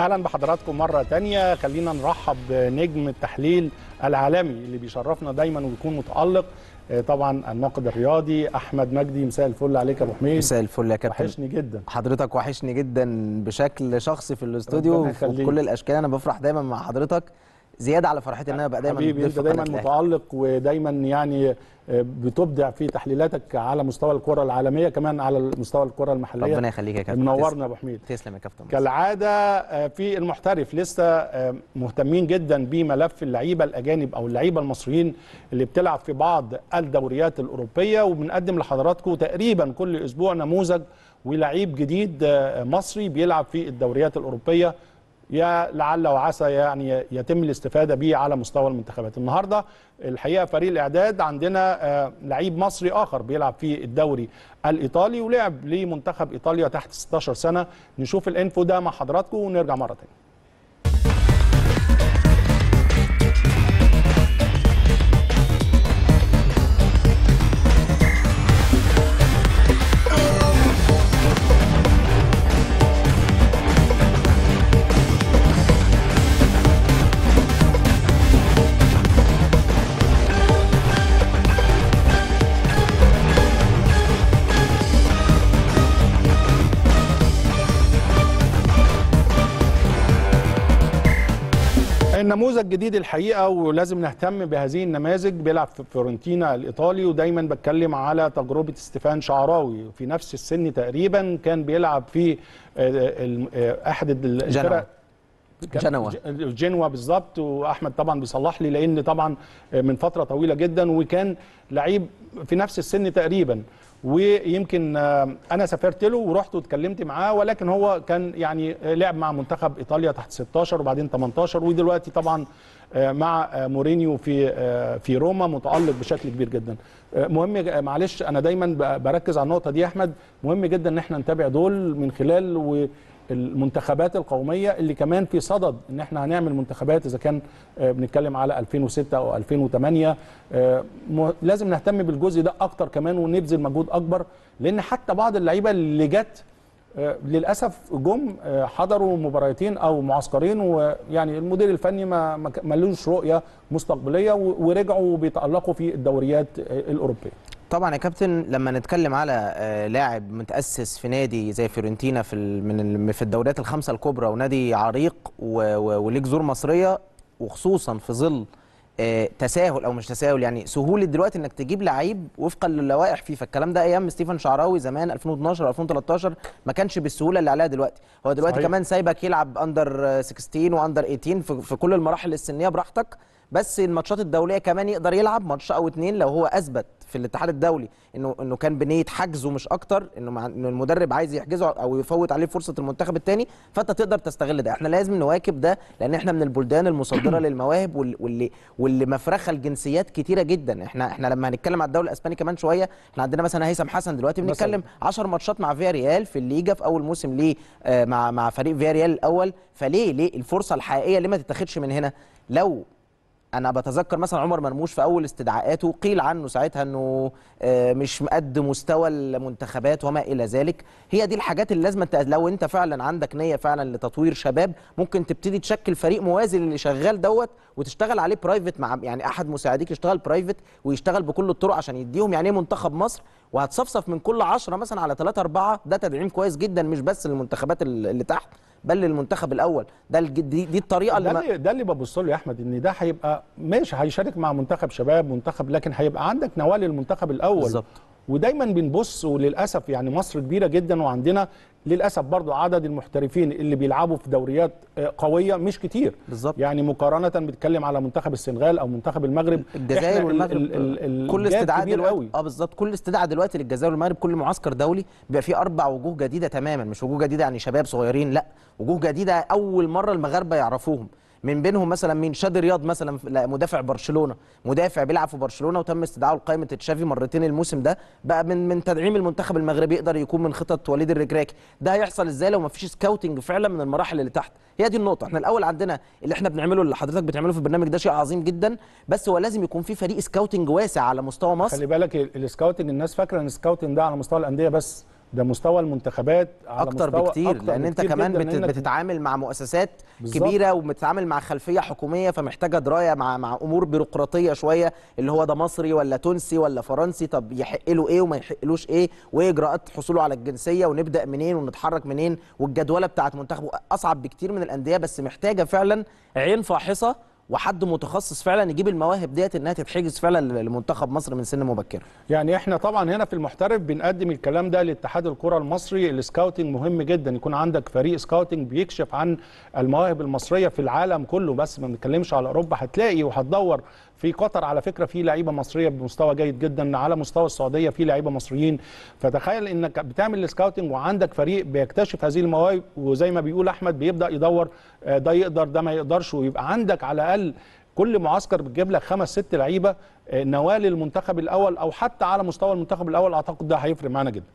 اهلا بحضراتكم مره تانية خلينا نرحب بنجم التحليل العالمي اللي بيشرفنا دايما ويكون متالق آه، طبعا الناقد الرياضي احمد مجدي مساء الفل عليك يا ابو حميد مساء الفل يا كابتن وحشني جدا حضرتك وحشني جدا بشكل شخصي في الاستوديو وفي كل الاشكال انا بفرح دايما مع حضرتك زياده على فرحتي ان انا بقى دايما حبيبي انت دايما متالق ودايما يعني آه، بتبدع في تحليلاتك على مستوى الكره العالميه كمان على مستوى الكره المحليه ربنا يخليك يا كابتن منورنا يا ابو حميد تسلم يا كابتن كالعاده آه، في المحترف لسه آه، مهتمين جدا بملف اللعيبه الاجانب او اللعيبه المصريين اللي بتلعب في بعض الدوريات الاوروبيه وبنقدم لحضراتكم تقريبا كل اسبوع نموذج ولعيب جديد مصري بيلعب في الدوريات الاوروبيه يا لعل وعسى يعني يتم الاستفاده به على مستوى المنتخبات النهارده الحقيقه فريق الاعداد عندنا آه، لعيب مصري اخر بيلعب في الدوري الايطالي ولعب لمنتخب ايطاليا تحت 16 سنه نشوف الانفو ده مع حضراتكم ونرجع مره ثانيه النموذج جديد الحقيقه ولازم نهتم بهذه النماذج بيلعب في فيورنتينا الايطالي ودايما بتكلم على تجربه ستيفان شعراوي في نفس السن تقريبا كان بيلعب في آه، آه، آه، احد الفرق جنوا جنوا بالظبط واحمد طبعا بيصلح لي لان طبعا من فتره طويله جدا وكان لعيب في نفس السن تقريبا ويمكن آه، انا سافرت له ورحت واتكلمت معاه ولكن هو كان يعني لعب مع منتخب ايطاليا تحت 16 وبعدين 18 ودلوقتي طبعا آه، مع آه، مورينيو في في روما متالق بشكل كبير جدا مهم معلش انا دايما بركز على النقطه دي يا احمد مهم جدا ان احنا نتابع دول من خلال المنتخبات القوميه اللي كمان في صدد ان احنا هنعمل منتخبات اذا كان آه، بنتكلم على 2006 او 2008 آه، لازم نهتم بالجزء ده اكتر كمان ونبذل مجهود اكبر لان حتى بعض اللعيبه اللي جت آه، للاسف جم حضروا مباراتين او معسكرين ويعني المدير الفني ما ملوش رؤيه مستقبليه ورجعوا بيتالقوا في الدوريات الاوروبيه طبعا يا كابتن لما نتكلم على آه، لاعب متاسس في نادي زي فيورنتينا في من في الدوريات الخمسه الكبرى ونادي عريق وليك زور مصريه وخصوصا في ظل آه، تساهل او مش تساهل يعني سهوله دلوقتي انك تجيب لعيب وفقا للوائح فيفا الكلام ده ايام ستيفن شعراوي زمان 2012 2013 ما كانش بالسهوله اللي عليها دلوقتي هو دلوقتي صحيح. كمان سايبك يلعب اندر 16 واندر 18 في كل المراحل السنيه براحتك بس الماتشات الدوليه كمان يقدر يلعب ماتش او اتنين لو هو اثبت في الاتحاد الدولي انه انه كان بنيه حجزه مش اكتر انه انه المدرب عايز يحجزه او يفوت عليه فرصه المنتخب الثاني فانت تقدر تستغل ده احنا لازم نواكب ده لان احنا من البلدان المصدره للمواهب واللي واللي مفرخه الجنسيات كتيره جدا احنا احنا لما هنتكلم على الدوري الاسباني كمان شويه احنا عندنا مثلا هيثم حسن دلوقتي بنتكلم 10 ماتشات مع فيا ريال في الليجا في اول موسم ليه آه، مع مع فريق فيا ريال الاول فليه ليه الفرصه الحقيقيه ليه ما تتاخدش من هنا لو انا بتذكر مثلا عمر مرموش في اول استدعاءاته قيل عنه ساعتها انه آه، مش مقد مستوى المنتخبات وما الى ذلك هي دي الحاجات اللي لازم انت لو انت فعلا عندك نيه فعلا لتطوير شباب ممكن تبتدي تشكل فريق موازي للي شغال دوت وتشتغل عليه برايفت مع يعني احد مساعديك يشتغل برايفت ويشتغل بكل الطرق عشان يديهم يعني ايه منتخب مصر وهتصفصف من كل 10 مثلا على 3 4 ده تدعيم كويس جدا مش بس للمنتخبات اللي تحت بل للمنتخب الاول ده دي, دي الطريقه اللي ده اللي, ده اللي ببص له يا احمد ان ده هيبقى ماشي هيشارك مع منتخب شباب منتخب لكن هيبقى عندك نواه للمنتخب الاول بالظبط ودايما بنبص وللاسف يعني مصر كبيره جدا وعندنا للاسف برضه عدد المحترفين اللي بيلعبوا في دوريات آه، قويه مش كتير بالزبط. يعني مقارنه بتكلم على منتخب السنغال او منتخب المغرب الجزائر والمغرب ال ال ال كل استدعاء دلوقتي اه بالظبط كل استدعاء دلوقتي للجزائر والمغرب كل معسكر دولي بيبقى فيه اربع وجوه جديده تماما مش وجوه جديده يعني شباب صغيرين لا وجوه جديده اول مره المغاربه يعرفوهم من بينهم مثلا مين شاد رياض مثلا مدافع برشلونه مدافع بيلعب في برشلونه وتم استدعائه لقائمه تشافي مرتين الموسم ده بقى من من تدعيم المنتخب المغربي يقدر يكون من خطط وليد الركراكي ده هيحصل ازاي لو ما فيش سكاوتنج فعلا من المراحل اللي تحت هي دي النقطه احنا الاول عندنا اللي احنا بنعمله اللي حضرتك بتعمله في البرنامج ده شيء عظيم جدا بس هو لازم يكون في فريق سكاوتنج واسع على مستوى مصر خلي بالك السكاوتنج الناس فاكره ان السكاوتنج ده على مستوى الانديه بس ده مستوى المنتخبات على اكتر مستوى بكتير أكتر لان انت كمان بت... إنك... بتتعامل مع مؤسسات بالزبط. كبيره وبتتعامل مع خلفيه حكوميه فمحتاجه درايه مع مع امور بيروقراطيه شويه اللي هو ده مصري ولا تونسي ولا فرنسي طب يحق له ايه وما يحقلوش ايه وإجراءات حصوله على الجنسيه ونبدا منين ونتحرك منين والجدوله بتاعه منتخبه اصعب بكتير من الانديه بس محتاجه فعلا عين فاحصه وحد متخصص فعلا يجيب المواهب ديت انها تتحجز فعلا لمنتخب مصر من سن مبكره يعني احنا طبعا هنا في المحترف بنقدم الكلام ده لاتحاد الكره المصري السكاوتنج مهم جدا يكون عندك فريق سكاوتنج بيكشف عن المواهب المصريه في العالم كله بس ما بنتكلمش على اوروبا هتلاقي وهتدور في قطر على فكره في لعيبه مصريه بمستوى جيد جدا على مستوى السعوديه في لعيبه مصريين فتخيل انك بتعمل السكاوتنج وعندك فريق بيكتشف هذه المواهب وزي ما بيقول احمد بيبدا يدور آه، ده يقدر ده ما يقدرش ويبقى عندك على الاقل هل كل معسكر بتجيب لك خمس ست لعيبه آه، نوال المنتخب الاول او حتى على مستوى المنتخب الاول اعتقد ده هيفرق معانا جدا